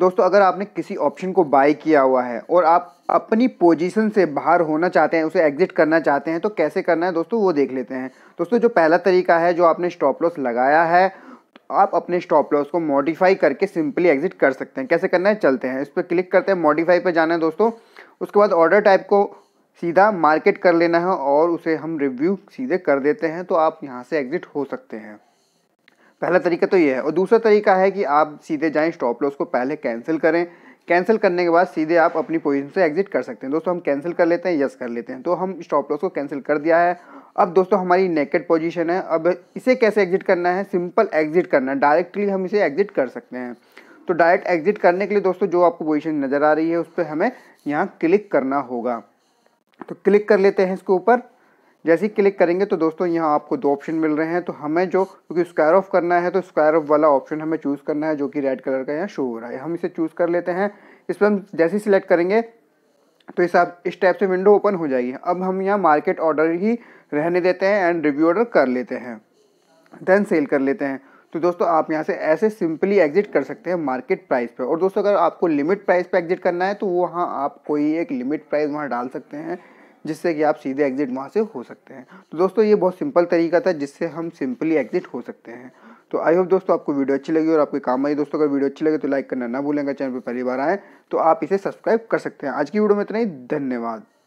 दोस्तों अगर आपने किसी ऑप्शन को बाय किया हुआ है और आप अपनी पोजीशन से बाहर होना चाहते हैं उसे एग्जिट करना चाहते हैं तो कैसे करना है दोस्तों वो देख लेते हैं दोस्तों जो पहला तरीका है जो आपने स्टॉप लॉस लगाया है तो आप अपने स्टॉप लॉस को मॉडिफाई करके सिंपली एग्जिट कर सकते हैं कैसे करना है चलते हैं इस पर क्लिक करते हैं मॉडिफाई पर जाना है दोस्तों उसके बाद ऑर्डर टाइप को सीधा मार्केट कर लेना है और उसे हम रिव्यू सीधे कर देते हैं तो आप यहाँ से एग्जिट हो सकते हैं पहला तरीका तो ये है और दूसरा तरीका है कि आप सीधे जाएं स्टॉप लॉस को पहले कैंसिल करें कैंसिल करने के बाद सीधे आप अपनी पोजीशन से एग्जिट कर सकते हैं दोस्तों हम कैंसिल कर लेते हैं यस कर लेते हैं तो हम स्टॉप लॉस को कैंसिल कर दिया है अब दोस्तों हमारी नेकेड पोजीशन है अब इसे कैसे एग्जिट करना है सिंपल एग्जिट करना है डायरेक्टली हम इसे एग्जिट कर सकते हैं तो डायरेक्ट एग्जिट करने के लिए दोस्तों जो आपको पोजिशन नज़र आ रही है उस पर हमें यहाँ क्लिक करना होगा तो क्लिक कर लेते हैं इसके ऊपर जैसे ही क्लिक करेंगे तो दोस्तों यहाँ आपको दो ऑप्शन मिल रहे हैं तो हमें जो क्योंकि स्क्वायर ऑफ करना है तो स्क्वायर ऑफ वाला ऑप्शन हमें चूज़ करना है जो कि रेड कलर का यहाँ शो हो रहा है हम इसे चूज़ कर लेते हैं इस पर हम जैसे ही सिलेक्ट करेंगे तो इस टाइप से विंडो ओपन हो जाएगी अब हम यहाँ मार्केट ऑर्डर ही रहने देते हैं एंड रिव्यू ऑर्डर कर लेते हैं देन सेल कर लेते हैं तो दोस्तों आप यहाँ से ऐसे सिंपली एग्जिट कर सकते हैं मार्केट प्राइस पर और दोस्तों अगर आपको लिमिट प्राइस पर एग्जिट करना है तो हाँ आप कोई एक लिमिट प्राइस वहाँ डाल सकते हैं जिससे कि आप सीधे एग्ज़िट वहाँ से हो सकते हैं तो दोस्तों ये बहुत सिंपल तरीका था जिससे हम सिंपली एग्ज़िट हो सकते हैं तो आई होप दोस्तों आपको वीडियो अच्छी लगी और आपके काम आई दोस्तों अगर वीडियो अच्छी लगे तो लाइक करना ना भूलेंगे चैनल पर पहली बार आएँ तो आप इसे सब्सक्राइब कर सकते हैं आज की वीडियो में इतना ही धन्यवाद